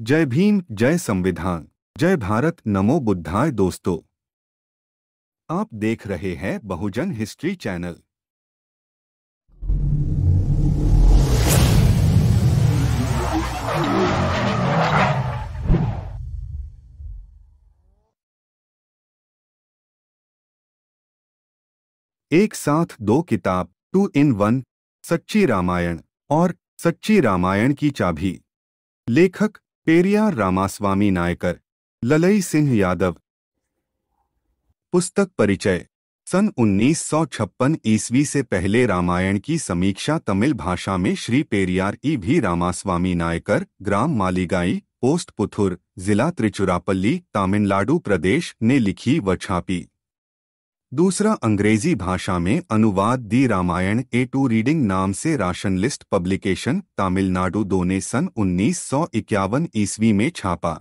जय भीम जय संविधान जय भारत नमो बुद्धाय दोस्तों आप देख रहे हैं बहुजन हिस्ट्री चैनल एक साथ दो किताब टू इन वन सच्ची रामायण और सच्ची रामायण की चाबी लेखक पेरियार रामास्वामी नायकर ललई सिंह यादव पुस्तक परिचय सन 1956 ईस्वी से पहले रामायण की समीक्षा तमिल भाषा में श्री पेरियार ई भी रामास्वामी नायकर ग्राम मालिगाई पोस्ट पुथुर जिला त्रिचुरापल्ली तमिलनाडु प्रदेश ने लिखी व छापी दूसरा अंग्रेजी भाषा में अनुवाद the Ramayana a true reading नाम से राशन लिस्ट पब्लिकेशन तमिलनाडु दो ने सन उन्नीस ईस्वी में छापा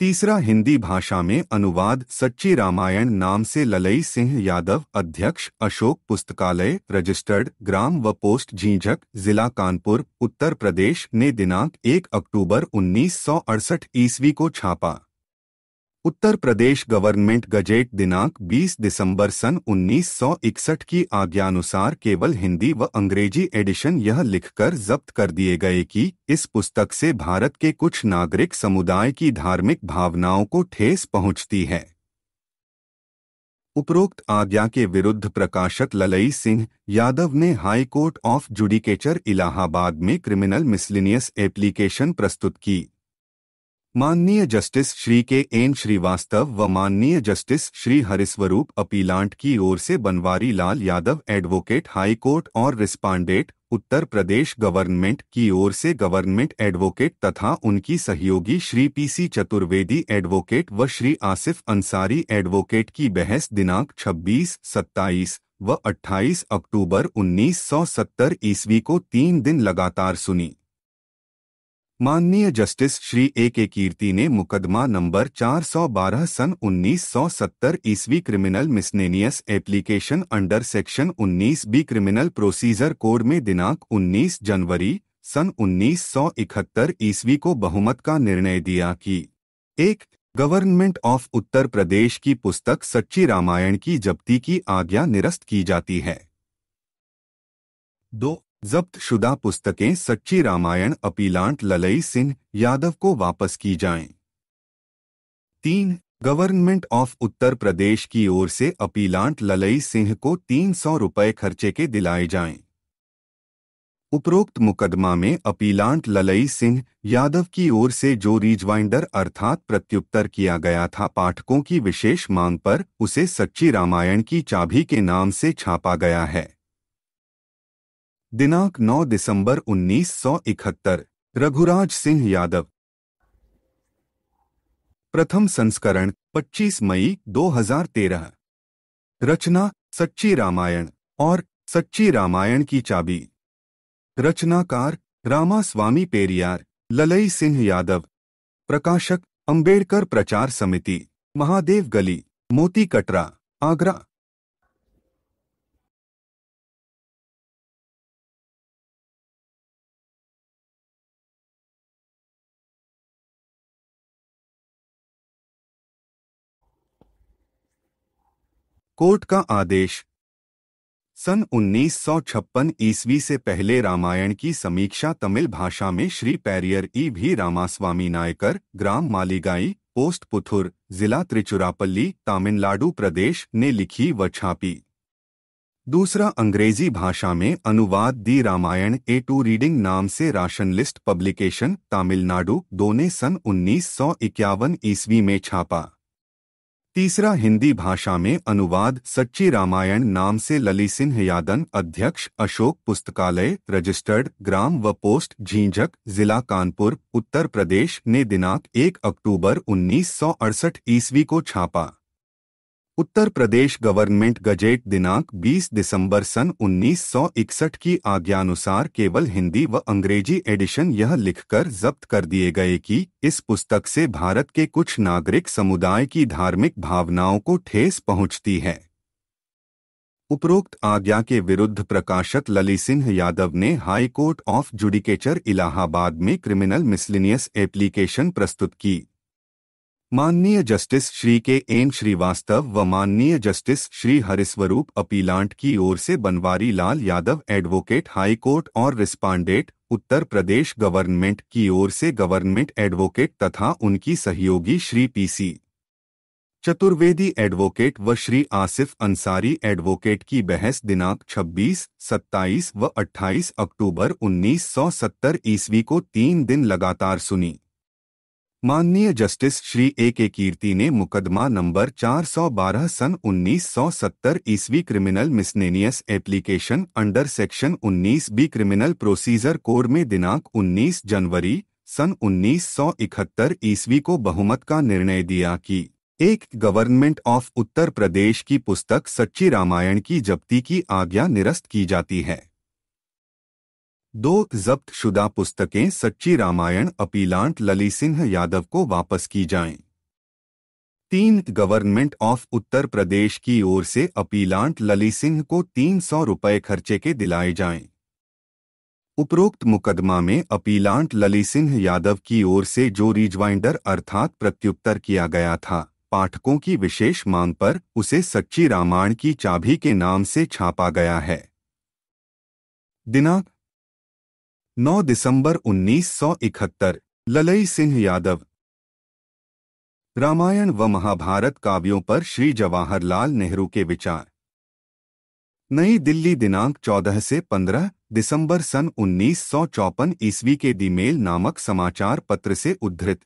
तीसरा हिंदी भाषा में अनुवाद सच्ची रामायण नाम से ललई सिंह यादव अध्यक्ष अशोक पुस्तकालय रजिस्टर्ड ग्राम व पोस्ट झीझक जिला कानपुर उत्तर प्रदेश ने दिनांक 1 अक्टूबर 1968 ईस्वी को छापा उत्तर प्रदेश गवर्नमेंट गजेट दिनांक 20 दिसंबर सन 1961 की आज्ञानुसार केवल हिंदी व अंग्रेजी एडिशन यह लिखकर जब्त कर दिए गए कि इस पुस्तक से भारत के कुछ नागरिक समुदाय की धार्मिक भावनाओं को ठेस पहुंचती है उपरोक्त आज्ञा के विरुद्ध प्रकाशक ललई सिंह यादव ने high court of judicature Allahabad में क्रिमिनल मिसलिनियस एप्लीकेशन प्रस्तुत की माननीय जस्टिस श्री के एन श्रीवास्तव व माननीय जस्टिस श्री हरिस्वरूप अपीलांट की ओर से Banwari Lal Yadav advocate high court और रिस्पांडेट उत्तर प्रदेश गवर्नमेंट की ओर से गवर्नमेंट एडवोकेट तथा उनकी सहयोगी श्री पीसी चतुर्वेदी एडवोकेट व श्री आसिफ अंसारी एडवोकेट की बहस दिनांक छब्बीस सत्ताईस व अट्ठाईस अक्टूबर उन्नीस ईस्वी को तीन दिन लगातार सुनी माननीय जस्टिस श्री ए के कीर्ति ने मुकदमा नंबर 412 सन 1970 ईस्वी criminal miscellaneous application under section 19 B criminal procedure code में दिनांक 19 जनवरी सन 1971 ईस्वी को बहुमत का निर्णय दिया कि एक गवर्नमेंट ऑफ उत्तर प्रदेश की पुस्तक सच्ची रामायण की जब्ती की आज्ञा निरस्त की जाती है दो जब्त शुदा पुस्तकें सच्ची रामायण अपीलांट ललई सिंह यादव को वापस की जाएं। तीन गवर्नमेंट ऑफ उत्तर प्रदेश की ओर से अपीलांट ललई सिंह को तीन सौ रुपये खर्चे के दिलाए जाएं। उपरोक्त मुकदमा में अपीलांट ललई सिंह यादव की ओर से जो रिजवाइंडर अर्थात प्रत्युत्तर किया गया था पाठकों की विशेष मांग पर उसे सच्ची रामायण की चाभी के नाम से छापा गया है दिनांक 9 दिसंबर 1971 रघुराज सिंह यादव प्रथम संस्करण 25 मई 2013 रचना सच्ची रामायण और सच्ची रामायण की चाबी रचनाकार रामा स्वामी पेरियार ललई सिंह यादव प्रकाशक अंबेडकर प्रचार समिति महादेव गली मोती कटरा आगरा कोर्ट का आदेश सन 1956 ईस्वी से पहले रामायण की समीक्षा तमिल भाषा में श्री पैरियर ई भी रामास्वामी नायकर ग्राम मालिगाई पोस्ट पुथुर जिला त्रिचुरापल्ली तमिलनाडु प्रदेश ने लिखी व छापी दूसरा अंग्रेजी भाषा में अनुवाद the Ramayana a true reading नाम से राशन लिस्ट पब्लिकेशन तमिलनाडु दो ने सन 1951 ईस्वी में छापा तीसरा हिंदी भाषा में अनुवाद सच्ची रामायण नाम से लली सिंह यादन अध्यक्ष अशोक पुस्तकालय रजिस्टर्ड ग्राम व पोस्ट झींझक जिला कानपुर उत्तर प्रदेश ने दिनांक 1 अक्टूबर 1968 ईस्वी को छापा उत्तर प्रदेश गवर्नमेंट गजेट दिनांक 20 दिसंबर सन 1961 की आज्ञानुसार केवल हिंदी व अंग्रेजी एडिशन यह लिखकर जब्त कर दिए गए कि इस पुस्तक से भारत के कुछ नागरिक समुदाय की धार्मिक भावनाओं को ठेस पहुंचती है उपरोक्त आज्ञा के विरुद्ध प्रकाशक लली सिंह यादव ने high court of judicature Allahabad में क्रिमिनल मिसलिनियस एप्लीकेशन प्रस्तुत की माननीय जस्टिस श्री के एन श्रीवास्तव व माननीय जस्टिस श्री हरिस्वरूप अपीलांट की ओर से Banwari Lal Yadav advocate high court और रिस्पांडेट उत्तर प्रदेश गवर्नमेंट की ओर से गवर्नमेंट एडवोकेट तथा उनकी सहयोगी श्री पीसी चतुर्वेदी एडवोकेट व श्री आसिफ अंसारी एडवोकेट की बहस दिनांक 26, 27 व 28 अक्टूबर 1970 ईस्वी को तीन दिन लगातार सुनी माननीय जस्टिस श्री ए के कीर्ति ने मुकदमा नंबर 412 सन 1970 ईस्वी criminal miscellaneous application under section 19 B criminal procedure code में दिनांक 19 जनवरी सन 1971 ईस्वी को बहुमत का निर्णय दिया कि एक गवर्नमेंट ऑफ उत्तर प्रदेश की पुस्तक सच्ची रामायण की जब्ती की आज्ञा निरस्त की जाती है दो जब्त शुदा पुस्तकें सच्ची रामायण अपीलांट लली सिंह यादव को वापस की जाएं। तीन गवर्नमेंट ऑफ उत्तर प्रदेश की ओर से अपीलांट लली सिंह को तीन सौ रुपये खर्चे के दिलाए जाएं। उपरोक्त मुकदमा में अपीलांट लली सिंह यादव की ओर से जो रिजवाइंडर अर्थात प्रत्युत्तर किया गया था पाठकों की विशेष मांग पर उसे सच्ची रामायण की चाबी के नाम से छापा गया है दिनांक 9 दिसंबर 1971 ललई सिंह यादव रामायण व महाभारत काव्यों पर श्री जवाहरलाल नेहरू के विचार नई दिल्ली दिनांक 14 से 15 दिसंबर सन उन्नीस ईस्वी के दी मेल नामक समाचार पत्र से उद्धृत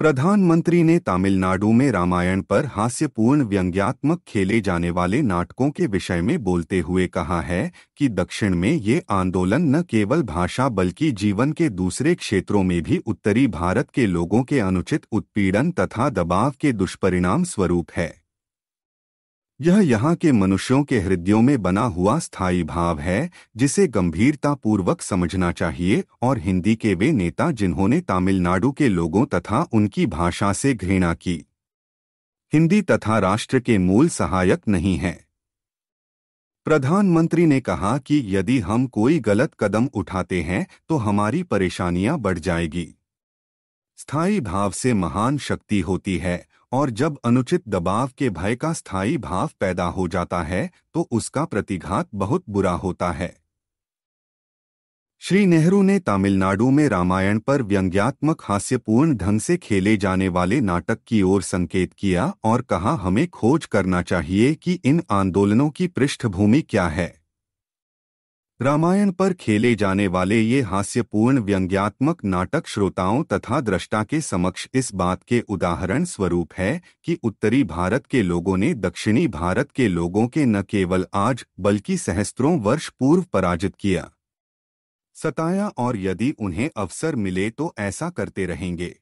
प्रधानमंत्री ने तमिलनाडु में रामायण पर हास्यपूर्ण व्यंग्यात्मक खेले जाने वाले नाटकों के विषय में बोलते हुए कहा है कि दक्षिण में ये आंदोलन न केवल भाषा बल्कि जीवन के दूसरे क्षेत्रों में भी उत्तरी भारत के लोगों के अनुचित उत्पीड़न तथा दबाव के दुष्परिणाम स्वरूप है यह यहाँ के मनुष्यों के हृदयों में बना हुआ स्थायी भाव है जिसे गंभीरता पूर्वक समझना चाहिए और हिंदी के वे नेता जिन्होंने तमिलनाडु के लोगों तथा उनकी भाषा से घृणा की हिंदी तथा राष्ट्र के मूल सहायक नहीं हैं प्रधानमंत्री ने कहा कि यदि हम कोई गलत कदम उठाते हैं तो हमारी परेशानियां बढ़ जाएगी स्थायी भाव से महान शक्ति होती है और जब अनुचित दबाव के भय का स्थायी भाव पैदा हो जाता है तो उसका प्रतिघात बहुत बुरा होता है श्री नेहरू ने तमिलनाडु में रामायण पर व्यंग्यात्मक हास्यपूर्ण ढंग से खेले जाने वाले नाटक की ओर संकेत किया और कहा हमें खोज करना चाहिए कि इन आंदोलनों की पृष्ठभूमि क्या है रामायण पर खेले जाने वाले ये हास्यपूर्ण व्यंग्यात्मक नाटक श्रोताओं तथा दृष्टा के समक्ष इस बात के उदाहरण स्वरूप है कि उत्तरी भारत के लोगों ने दक्षिणी भारत के लोगों के न केवल आज बल्कि सहस्त्रों वर्ष पूर्व पराजित किया सताया और यदि उन्हें अवसर मिले तो ऐसा करते रहेंगे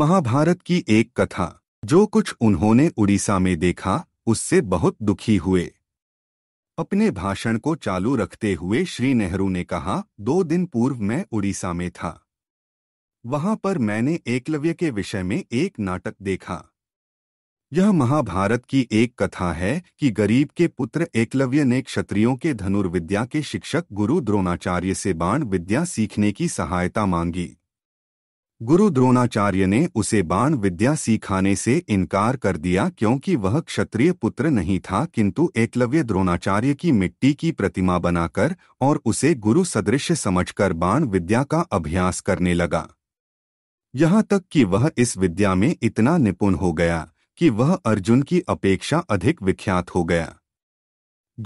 महाभारत की एक कथा जो कुछ उन्होंने उड़ीसा में देखा उससे बहुत दुखी हुए अपने भाषण को चालू रखते हुए श्री नेहरू ने कहा दो दिन पूर्व मैं उड़ीसा में था वहां पर मैंने एकलव्य के विषय में एक नाटक देखा यह महाभारत की एक कथा है कि गरीब के पुत्र एकलव्य ने क्षत्रियों के धनुर्विद्या के शिक्षक गुरु द्रोणाचार्य से बाण विद्या सीखने की सहायता मांगी गुरु द्रोणाचार्य ने उसे बाण विद्या सिखाने से इनकार कर दिया क्योंकि वह क्षत्रिय पुत्र नहीं था किंतु एकलव्य द्रोणाचार्य की मिट्टी की प्रतिमा बनाकर और उसे गुरु सदृश समझकर बाण विद्या का अभ्यास करने लगा यहाँ तक कि वह इस विद्या में इतना निपुण हो गया कि वह अर्जुन की अपेक्षा अधिक विख्यात हो गया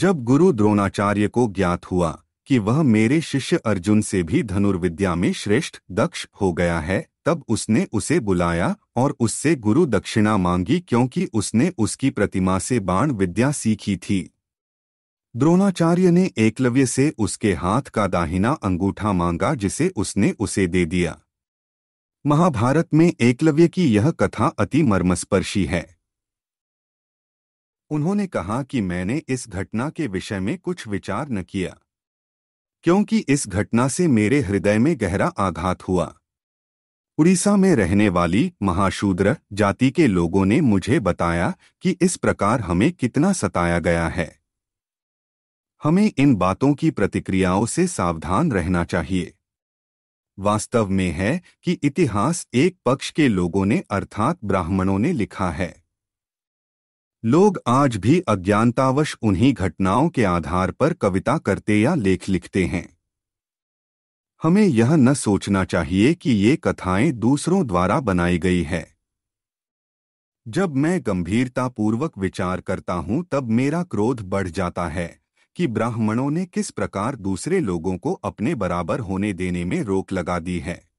जब गुरु द्रोणाचार्य को ज्ञात हुआ कि वह मेरे शिष्य अर्जुन से भी धनुर्विद्या में श्रेष्ठ दक्ष हो गया है तब उसने उसे बुलाया और उससे गुरु दक्षिणा मांगी क्योंकि उसने उसकी प्रतिमा से बाण विद्या सीखी थी द्रोणाचार्य ने एकलव्य से उसके हाथ का दाहिना अंगूठा मांगा जिसे उसने उसे दे दिया महाभारत में एकलव्य की यह कथा अति मर्मस्पर्शी है उन्होंने कहा कि मैंने इस घटना के विषय में कुछ विचार न किया क्योंकि इस घटना से मेरे हृदय में गहरा आघात हुआ उड़ीसा में रहने वाली महाशूद्र जाति के लोगों ने मुझे बताया कि इस प्रकार हमें कितना सताया गया है हमें इन बातों की प्रतिक्रियाओं से सावधान रहना चाहिए वास्तव में है कि इतिहास एक पक्ष के लोगों ने अर्थात ब्राह्मणों ने लिखा है लोग आज भी अज्ञानतावश उन्हीं घटनाओं के आधार पर कविता करते या लेख लिखते हैं हमें यह न सोचना चाहिए कि ये कथाएं दूसरों द्वारा बनाई गई है जब मैं गंभीरतापूर्वक विचार करता हूं तब मेरा क्रोध बढ़ जाता है कि ब्राह्मणों ने किस प्रकार दूसरे लोगों को अपने बराबर होने देने में रोक लगा दी है